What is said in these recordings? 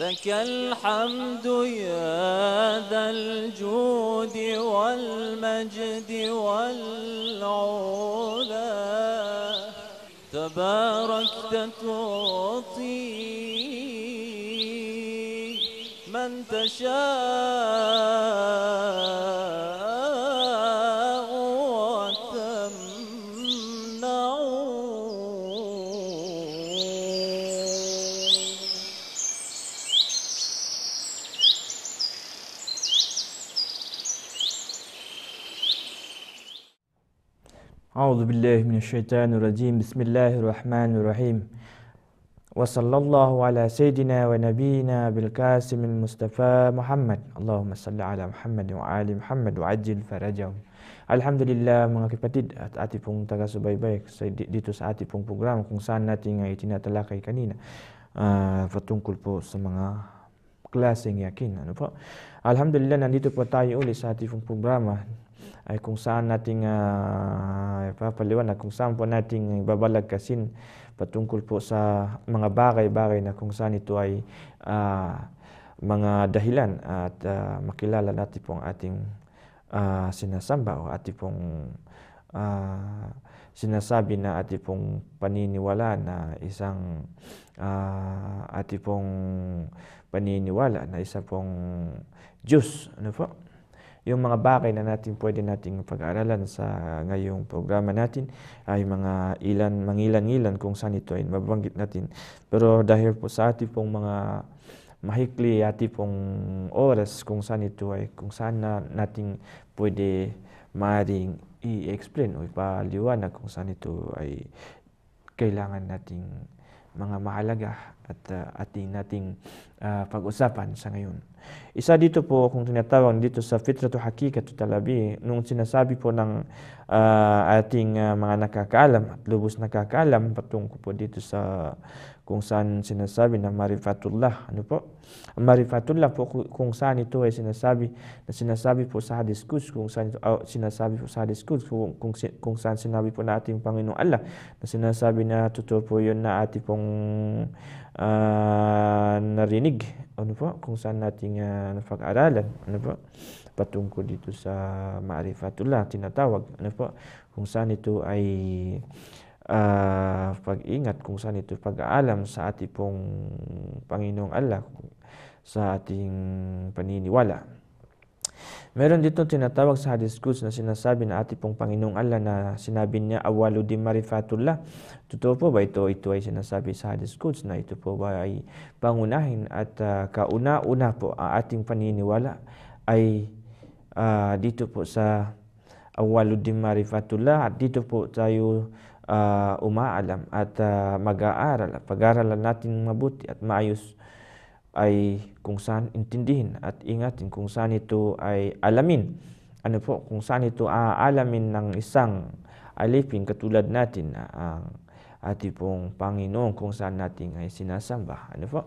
لك الحمد يا ذا الجود والمجد والعلا تباركت تعطي من تشاء أعوذ بالله من الشيطان الرجيم بسم الله الرحمن الرحيم وصلى الله على سيدنا ونبينا بالقاسم المصطفى محمد اللهم صل على محمد وعلى محمد وعجل فرجهم الحمد لله من أكيد بديد أتي فون تجاسو باي باي سيدي تو ساتي فون بروجرام كون سان ناتين عيتنا تلاقي كنينا فتون كل بو سمعنا كلاسين يكين أنا فا الحمد لله نديتو بتاعي أولي ساتي فون بروجرام ay kung saan nating uh, ah, ipapaliwanag, kung saan po nating babalagkasin patungkol po sa mga bagay-bagay na kung saan ito ay uh, mga dahilan at uh, makilala natin po ang ating uh, sinasamba o ating pong uh, sinasabi na ating pong paniniwala na isang uh, ating pong paniniwala na isa pong Diyos. Ano po? yung mga bagay na natin pwede nating pag-aralan sa ngayong programa natin ay mga ilan, mangilan-ilan kung saan ito ay mabanggit natin. Pero dahil po sa ating pong mga mahikli at pong oras kung saan ito ay kung saan na nating pwede maaring i-explain o ipaliwanag kung saan ito ay kailangan nating mga mahalaga at uh, ating nating uh, pag-usapan sa ngayon. Isa dito po kung tinatawag dito sa fitratu hakikatu talabi nung sinasabi po ng uh, ating uh, mga nakakaalam at lubos nakakaalam patungko po dito sa kung saan sinasabi na marifatullah. Ano po? Marifatullah po kung saan ito ay sinasabi na sinasabi po sa hadis kus kung saan ito, oh, sinasabi po sa hadis kus kung, kung, kung saan sinabi po na ating Panginoong Allah na sinasabi na totoo po yun na ating pong uh, narinig. Ano po? Kung saan natin uh, ah, napag-aralan. Ano po? patungkol dito sa ma'rifatullah tinatawag ano po kung saan ito ay uh, pag-ingat kung saan ito pag-aalam sa ating pong Panginoong Allah sa ating paniniwala. Meron dito tinatawag sa Hadis Quds na sinasabi na ating pong Panginoong Allah na sinabi niya awaludin marifatullah. Totoo po ba ito? Ito ay sinasabi sa Hadis Quds na ito po ba ay pangunahin at uh, kauna-una po ang ating paniniwala ay uh, dito po sa awaludin marifatullah at dito po tayo uh, umaalam at uh, mag-aaral at pag-aaralan natin mabuti at maayos ay kung saan intindihin at ingatin kung saan ito ay alamin. Ano po, kung saan ito aalamin ng isang alipin katulad natin na ang ating pong Panginoon kung saan natin ay sinasamba. Ano po?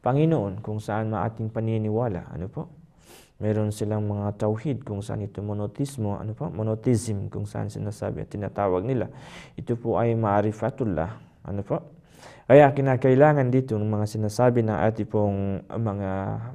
Panginoon kung saan maating paniniwala. Ano po? Meron silang mga tawhid kung saan ito monotismo, ano pa? Monotism kung saan sinasabi at tinatawag nila. Ito po ay maarifatullah. Ano po? Kaya kinakailangan dito ng mga sinasabi ng ating pong mga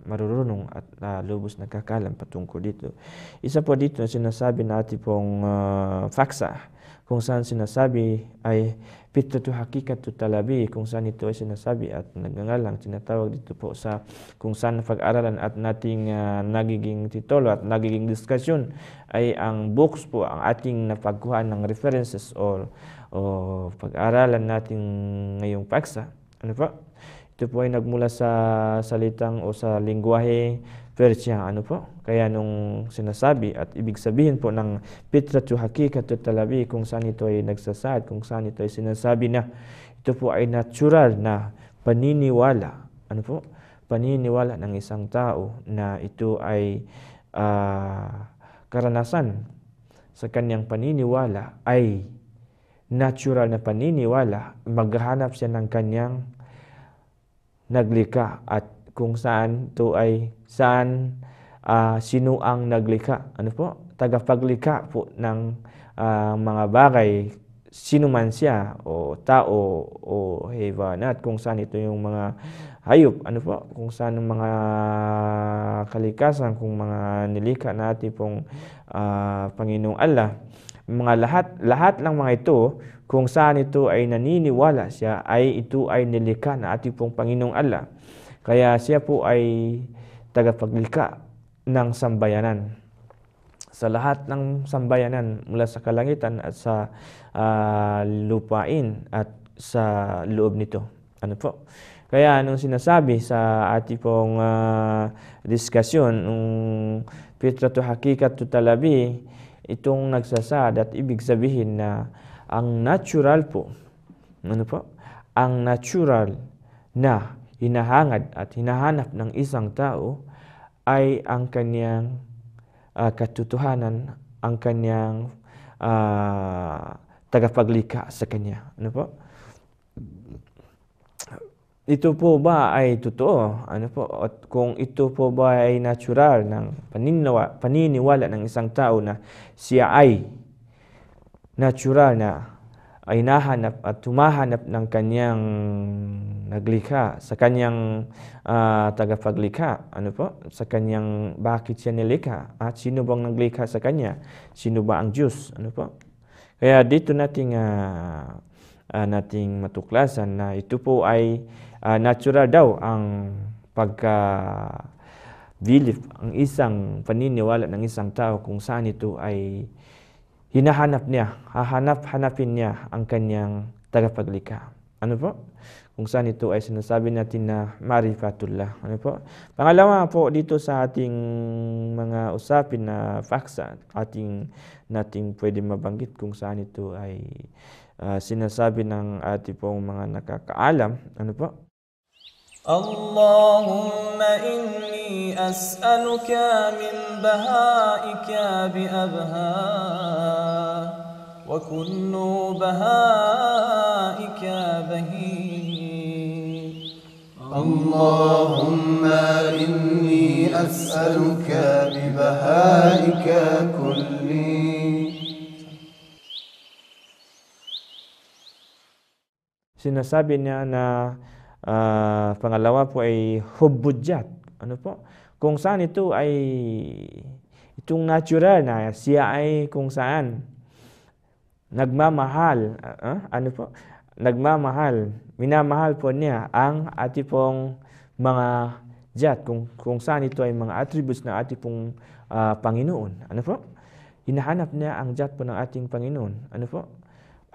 marurunong at uh, lubos na kakalam patungkol dito. Isa po dito na sinasabi na ating pong uh, faksa kung saan sinasabi ay pitatu tu talabi kung saan ito ay sinasabi at nagngangalang tinatawag dito po sa kung saan pag-aralan at nating uh, nagiging titulo at nagiging diskusyon ay ang books po ang ating napagkuhaan ng references or o pag-aralan natin ngayong paksa. Ano po? Ito po ay nagmula sa salitang o sa lingguwahe versiya. Ano po? Kaya nung sinasabi at ibig sabihin po ng pitratu hakikatu talabi kung saan ito ay nagsasaad, kung saan ito ay sinasabi na ito po ay natural na paniniwala. Ano po? Paniniwala ng isang tao na ito ay uh, karanasan sa kanyang paniniwala ay natural na paniniwala, maghanap siya ng kanyang naglika at kung saan to ay saan uh, sino ang naglikha. Ano po? Tagapaglikha po ng uh, mga bagay sino man siya o tao o heaven at kung saan ito yung mga hayop ano po kung saan ang mga kalikasan kung mga nilika natin pong uh, Panginoong Allah mga lahat lahat ng mga ito kung saan ito ay naniniwala siya ay ito ay nilikha na ating pong Panginoong Allah kaya siya po ay tagapaglikha ng sambayanan. Sa lahat ng sambayanan mula sa kalangitan at sa uh, lupain at sa loob nito. Ano po? Kaya anong sinasabi sa ating pong uh, ah, diskasyon, ng Petra to Hakikat to Talabi, itong nagsasad at ibig sabihin na ang natural po, ano po, ang natural na hinahangad at hinahanap ng isang tao ay ang kanyang uh, katotohanan, ang kanyang uh, tagapaglikha sa kanya. Ano po? Ito po ba ay totoo? Ano po? At kung ito po ba ay natural ng paniniwala, paniniwala ng isang tao na siya ay natural na ay nahanap at tumahanap ng kanyang naglikha, sa kanyang uh, tagapaglikha, ano po? Sa kanyang bakit siya nilikha at sino bang naglikha sa kanya? Sino ba ang Diyos? Ano po? Kaya dito nating uh, uh, nating matuklasan na ito po ay uh, natural daw ang pagka belief ang isang paniniwala ng isang tao kung saan ito ay hinahanap niya, hahanap-hanapin niya ang kanyang tagapaglikha. Ano po? Kung saan ito ay sinasabi natin na marifatullah. Ano po? Pangalawa po dito sa ating mga usapin na faksa, ating natin pwede mabanggit kung saan ito ay uh, sinasabi ng ating pong mga nakakaalam. Ano po? اللهم إني أسألك من بهائك بأبهاء وكل بهائك بهيء اللهم إني أسألك ببهائك كلي سنسابنا أنا Uh, pangalawa po ay hubudyat. Ano po? Kung saan ito ay itong natural na siya ay kung saan nagmamahal. Uh, ano po? Nagmamahal. Minamahal po niya ang atipong mga jat kung, kung saan ito ay mga attributes ng atipong uh, Panginoon. Ano po? Hinahanap niya ang jat po ng ating Panginoon. Ano po?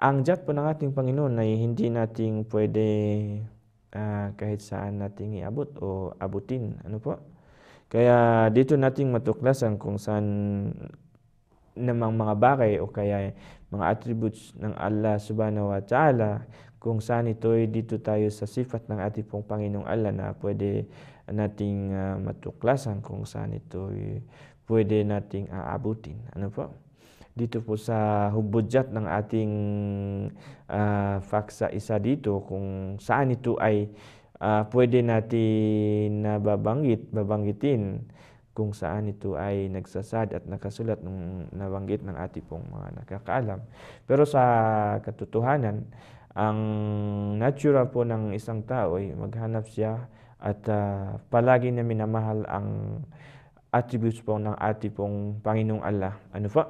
Ang jat po ng ating Panginoon ay hindi nating pwede uh, kahit saan nating iabot o abutin. Ano po? Kaya dito nating matuklasan kung saan namang mga bagay o kaya mga attributes ng Allah subhanahu wa ta'ala kung saan ito'y dito tayo sa sifat ng ating pong Panginoong Allah na pwede nating uh, matuklasan kung saan ito'y pwede nating aabutin. Ano po? dito po sa hubudyat ng ating uh, faksa isa dito kung saan ito ay uh, pwede natin na babanggit, babanggitin kung saan ito ay nagsasad at nakasulat nung nabanggit ng ating pong mga nakakaalam. Pero sa katotohanan, ang natural po ng isang tao ay maghanap siya at uh, palagi na minamahal ang attributes po ng ating pong Panginoong Allah. Ano pa?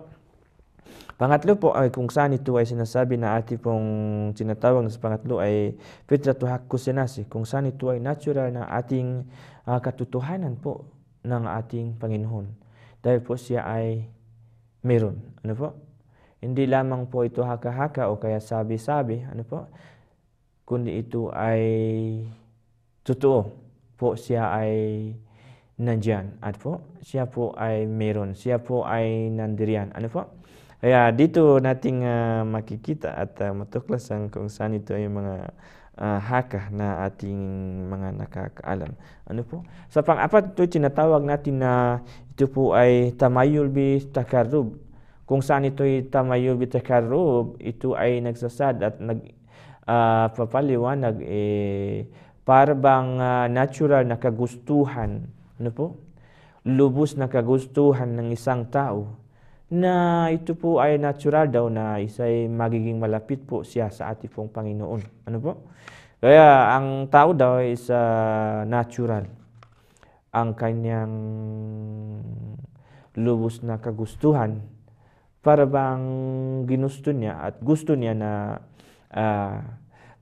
Pangatlo po ay kung saan ito ay sinasabi na ati pong tinatawag sa pangatlo ay fitratu hakusinasi, kung saan ito ay natural na ating uh, katotohanan po ng ating Panginoon. Dahil po siya ay meron. Ano po? Hindi lamang po ito haka-haka o kaya sabi-sabi, ano po? Kundi ito ay totoo po siya ay nandiyan. At po, siya po ay meron. Siya po ay nandirian. Ano po? Kaya dito nating uh, makikita at uh, ah, matuklasan kung saan ito ay mga uh, ah, haka na ating mga nakakaalam. Ano po? Sa pang-apat ito, tinatawag natin na ito po ay tamayul bi takarrub. Kung saan ito ay tamayul bi takarrub, ito ay nagsasad at nag uh, papaliwanag eh, parabang uh, natural na kagustuhan. Ano po? Lubos na kagustuhan ng isang tao na ito po ay natural daw na isa ay magiging malapit po siya sa ating pong Panginoon. Ano po? Kaya ang tao daw is uh, natural ang kanyang lubos na kagustuhan para bang ginusto niya at gusto niya na uh,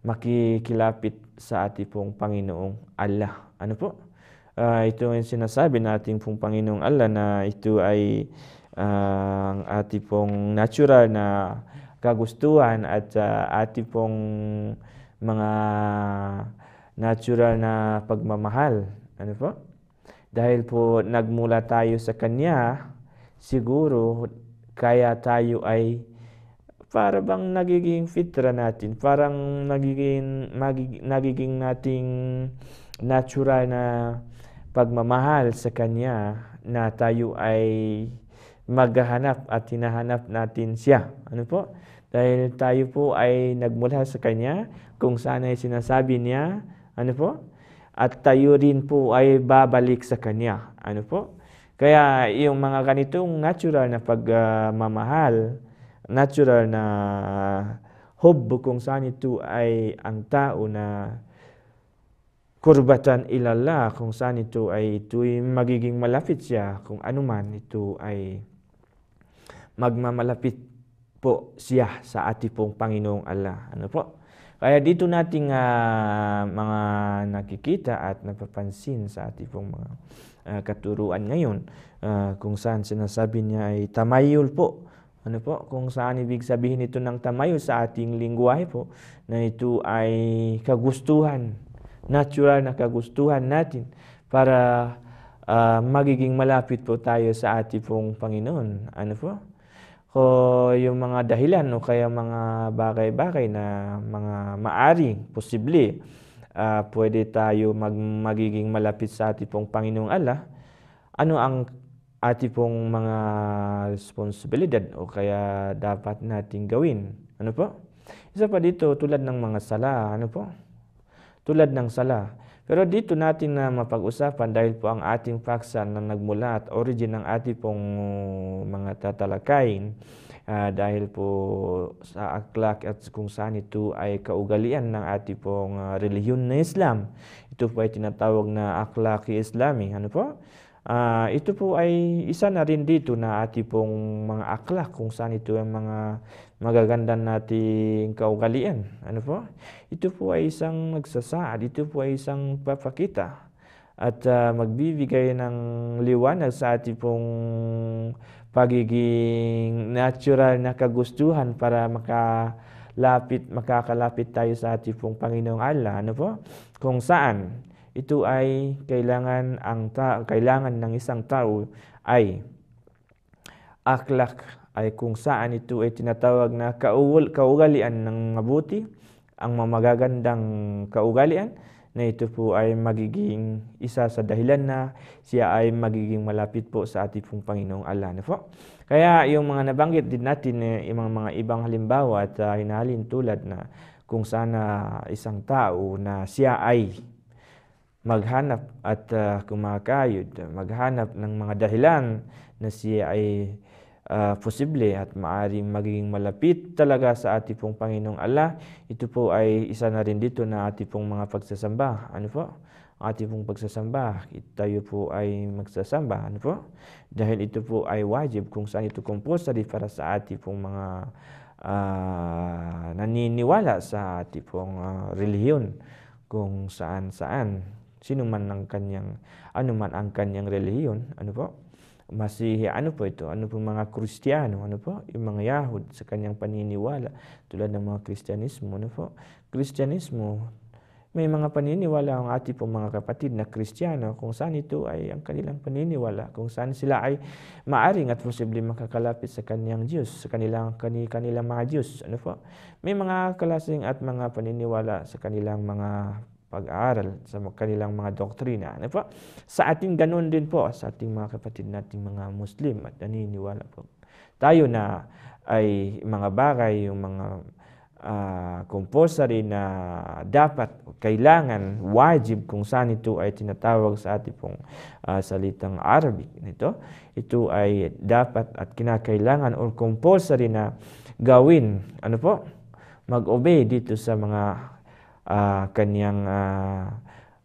makikilapit sa ating pong Panginoong Allah. Ano po? Uh, ito ang sinasabi nating pong Panginoong Allah na ito ay ang uh, ating pong natural na kagustuhan at sa uh, ating pong mga natural na pagmamahal. Ano po? Dahil po nagmula tayo sa Kanya, siguro kaya tayo ay para bang nagiging fitra natin, parang nagiging, magig, nagiging nating natural na pagmamahal sa Kanya na tayo ay maghahanap at hinahanap natin siya. Ano po? Dahil tayo po ay nagmula sa Kanya kung saan ay sinasabi niya. Ano po? At tayo rin po ay babalik sa Kanya. Ano po? Kaya yung mga ganitong natural na pagmamahal, uh, natural na uh, hub kung saan ito ay ang tao na kurbatan ilala kung saan ito ay ito'y magiging malapit siya kung anuman ito ay magmamalapit po siya sa ating pong Panginoong Allah. Ano po? Kaya dito nating uh, ah, mga nakikita at napapansin sa ating pong mga uh, katuruan ngayon uh, kung saan sinasabi niya ay tamayul po. Ano po? Kung saan ibig sabihin ito ng tamayul sa ating lingwahe po na ito ay kagustuhan, natural na kagustuhan natin para uh, magiging malapit po tayo sa ating pong Panginoon. Ano po? o yung mga dahilan o kaya mga bagay-bagay na mga maaring, posible, uh, pwede tayo mag, magiging malapit sa ating pong Panginoong Allah, ano ang ating pong mga responsibilidad o kaya dapat nating gawin? Ano po? Isa pa dito, tulad ng mga sala, ano po? Tulad ng sala, pero dito natin na mapag-usapan dahil po ang ating paksa na nagmula at origin ng ating pong uh, mga tatalakayin uh, dahil po sa aklak at kung saan ito ay kaugalian ng ating pong uh, relihiyon na Islam. Ito po ay tinatawag na aklaki Islami. Ano po? Uh, ito po ay isa na rin dito na ating pong mga aklak kung saan ito ang mga magaganda nating kaugalian. Ano po? Ito po ay isang nagsasaad, ito po ay isang papakita at uh, magbibigay ng liwanag sa ating pong pagiging natural na kagustuhan para makalapit, makakalapit tayo sa ating pong Panginoong Allah. Ano po? Kung saan ito ay kailangan ang ta- kailangan ng isang tao ay aklak ay kung saan ito ay tinatawag na kaugul, kaugalian ng mabuti, ang mamagagandang kaugalian na ito po ay magiging isa sa dahilan na siya ay magiging malapit po sa ating pong Panginoong Allah. Na po? Kaya yung mga nabanggit din natin eh, yung mga, mga ibang halimbawa at uh, hinahalin tulad na kung sana ah, isang tao na siya ay maghanap at uh, kumakayod, maghanap ng mga dahilan na siya ay uh, posible at maaring maging malapit talaga sa ating pong Panginoong Allah. Ito po ay isa na rin dito na ating pong mga pagsasamba. Ano po? ating pong pagsasamba, tayo po ay magsasamba. Ano po? Dahil ito po ay wajib kung saan ito compulsory para sa ating pong mga uh, naniniwala sa ating pong uh, relihiyon kung saan-saan sino man ang kanyang, ano man ang kanyang relihiyon, ano po, Masihi, ano po ito? Ano po mga Kristiyano? Ano po? Yung mga Yahud sa kanyang paniniwala tulad ng mga Kristyanismo. Ano po? Kristyanismo, may mga paniniwala ang ating po mga kapatid na Kristiyano kung saan ito ay ang kanilang paniniwala, kung saan sila ay maaring at posible makakalapit sa kanyang Diyos, sa kanilang, kani, kanilang mga Diyos. Ano po? May mga klaseng at mga paniniwala sa kanilang mga pag-aaral sa kanilang mga doktrina. Ano po? Sa ating ganun din po, sa ating mga kapatid nating mga Muslim at naniniwala po tayo na ay mga bagay, yung mga uh, compulsory na dapat, kailangan, wajib kung saan ito ay tinatawag sa ating pong uh, salitang Arabic. nito. ito ay dapat at kinakailangan or compulsory na gawin, ano po, mag-obey dito sa mga uh, kanyang uh,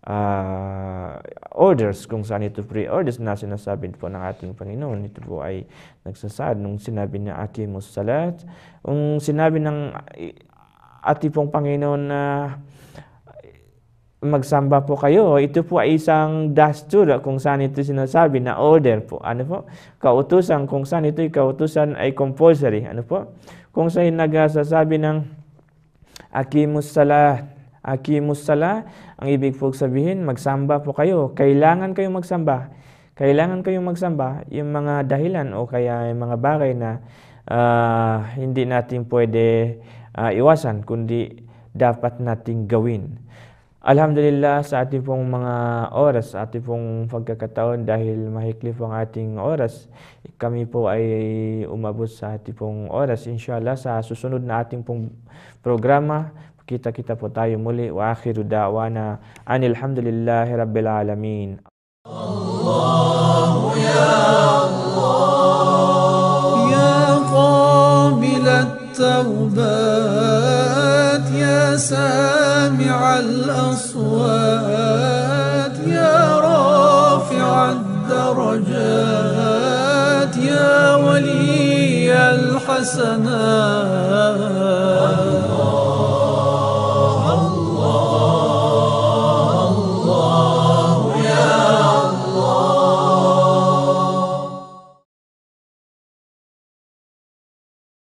uh, orders kung saan ito pre-orders na sinasabi po ng ating Panginoon. Ito po ay nagsasad nung sinabi niya ati mo Kung sinabi ng ati pong Panginoon na magsamba po kayo. Ito po ay isang dastur kung saan ito sinasabi na order po. Ano po? Kautusan kung saan ito kautusan ay compulsory. Ano po? Kung saan nagsasabi ng akimus salat Akimus sala, ang ibig po sabihin, magsamba po kayo. Kailangan kayong magsamba. Kailangan kayong magsamba yung mga dahilan o kaya yung mga bagay na uh, hindi natin pwede uh, iwasan, kundi dapat natin gawin. Alhamdulillah sa ating pong mga oras, sa ating pong pagkakataon dahil mahikli po ang ating oras, kami po ay umabot sa ating pong oras. Inshallah sa susunod na ating pong programa, kita kita potayu muli wa akhiru da'wana anil hamdulillahi rabbil alamin Allahu ya